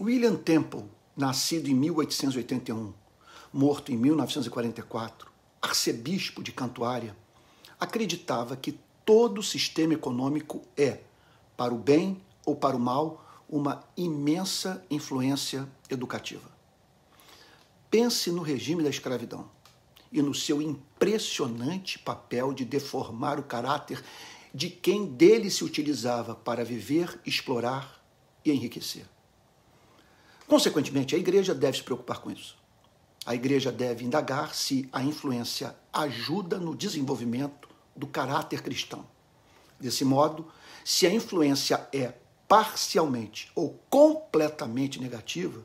William Temple, nascido em 1881, morto em 1944, arcebispo de Cantuária, acreditava que todo sistema econômico é, para o bem ou para o mal, uma imensa influência educativa. Pense no regime da escravidão e no seu impressionante papel de deformar o caráter de quem dele se utilizava para viver, explorar e enriquecer. Consequentemente, a igreja deve se preocupar com isso. A igreja deve indagar se a influência ajuda no desenvolvimento do caráter cristão. Desse modo, se a influência é parcialmente ou completamente negativa,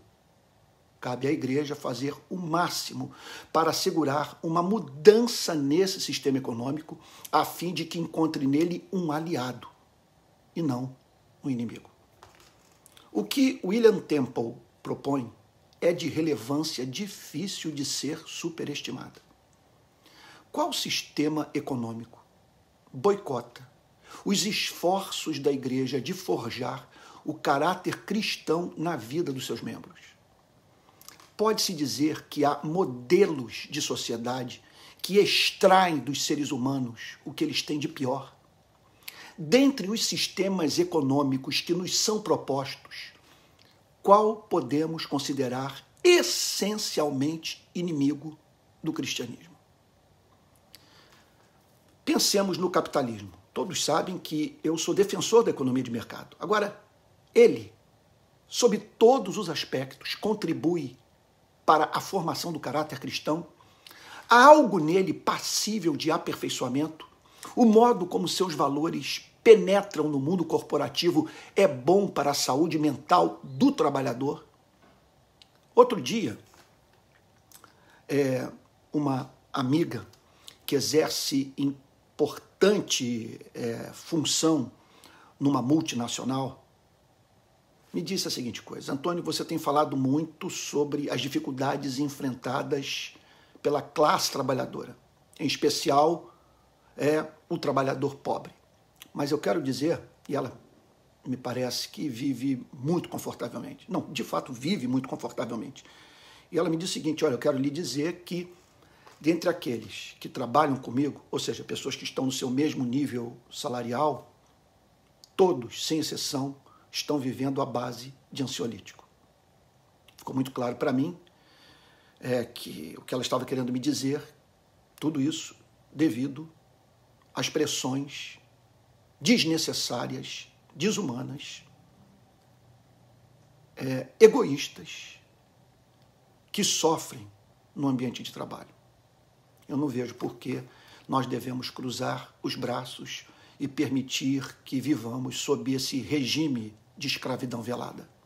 cabe à igreja fazer o máximo para assegurar uma mudança nesse sistema econômico, a fim de que encontre nele um aliado e não um inimigo. O que William Temple propõe é de relevância difícil de ser superestimada. Qual sistema econômico boicota os esforços da igreja de forjar o caráter cristão na vida dos seus membros? Pode-se dizer que há modelos de sociedade que extraem dos seres humanos o que eles têm de pior. Dentre os sistemas econômicos que nos são propostos, qual podemos considerar essencialmente inimigo do cristianismo. Pensemos no capitalismo. Todos sabem que eu sou defensor da economia de mercado. Agora, ele, sob todos os aspectos, contribui para a formação do caráter cristão. Há algo nele passível de aperfeiçoamento. O modo como seus valores penetram no mundo corporativo é bom para a saúde mental do trabalhador? Outro dia, é, uma amiga que exerce importante é, função numa multinacional me disse a seguinte coisa: Antônio, você tem falado muito sobre as dificuldades enfrentadas pela classe trabalhadora, em especial é, o trabalhador pobre. Mas eu quero dizer, e ela me parece que vive muito confortavelmente. Não, de fato vive muito confortavelmente. E ela me disse o seguinte: olha, eu quero lhe dizer que dentre aqueles que trabalham comigo, ou seja, pessoas que estão no seu mesmo nível salarial, todos, sem exceção, estão vivendo a base de ansiolítico. Ficou muito claro para mim é, que o que ela estava querendo me dizer, tudo isso devido às pressões desnecessárias, desumanas, é, egoístas, que sofrem no ambiente de trabalho. Eu não vejo por que nós devemos cruzar os braços e permitir que vivamos sob esse regime de escravidão velada.